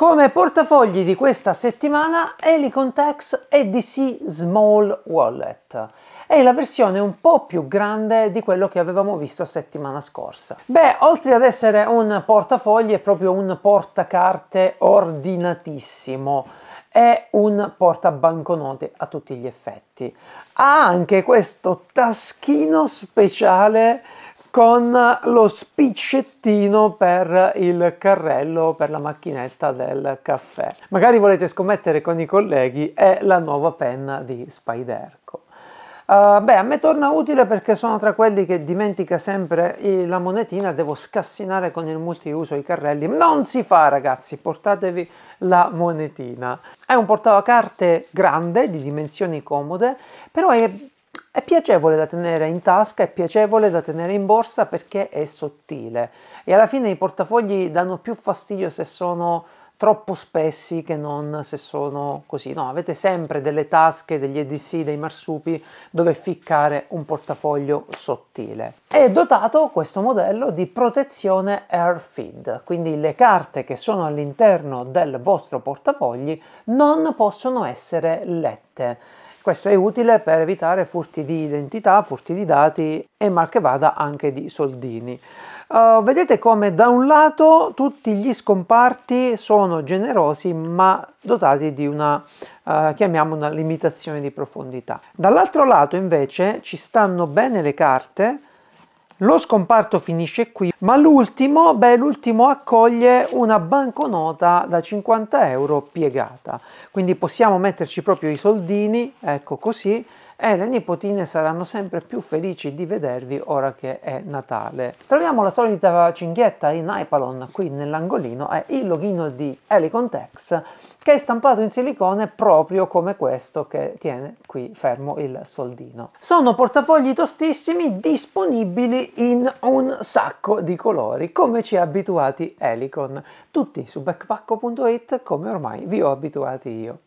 Come portafogli di questa settimana Helicon Tax EDC Small Wallet è la versione un po' più grande di quello che avevamo visto settimana scorsa. Beh, oltre ad essere un portafogli è proprio un portacarte ordinatissimo, è un portabanconote a tutti gli effetti. Ha anche questo taschino speciale con lo spiccettino per il carrello per la macchinetta del caffè. Magari volete scommettere con i colleghi è la nuova penna di Spiderco. Uh, beh, a me torna utile perché sono tra quelli che dimentica sempre la monetina, devo scassinare con il multiuso i carrelli. Non si fa ragazzi, portatevi la monetina. È un portavacarte grande, di dimensioni comode, però è è piacevole da tenere in tasca, è piacevole da tenere in borsa perché è sottile e alla fine i portafogli danno più fastidio se sono troppo spessi che non se sono così. No, avete sempre delle tasche, degli EDC, dei marsupi dove ficcare un portafoglio sottile. È dotato questo modello di protezione AirFeed, quindi le carte che sono all'interno del vostro portafogli non possono essere lette. Questo è utile per evitare furti di identità, furti di dati e mal che vada anche di soldini. Uh, vedete come da un lato tutti gli scomparti sono generosi ma dotati di una, uh, chiamiamo una limitazione di profondità. Dall'altro lato invece ci stanno bene le carte lo scomparto finisce qui, ma l'ultimo, beh, l'ultimo accoglie una banconota da 50 euro piegata. Quindi possiamo metterci proprio i soldini, ecco così, e le nipotine saranno sempre più felici di vedervi ora che è Natale. Troviamo la solita cinghietta in iPalon qui nell'angolino, è il login di Helicontex che è stampato in silicone proprio come questo che tiene qui fermo il soldino. Sono portafogli tostissimi disponibili in un sacco di colori, come ci ha abituati Helicon, tutti su backpacko.it come ormai vi ho abituati io.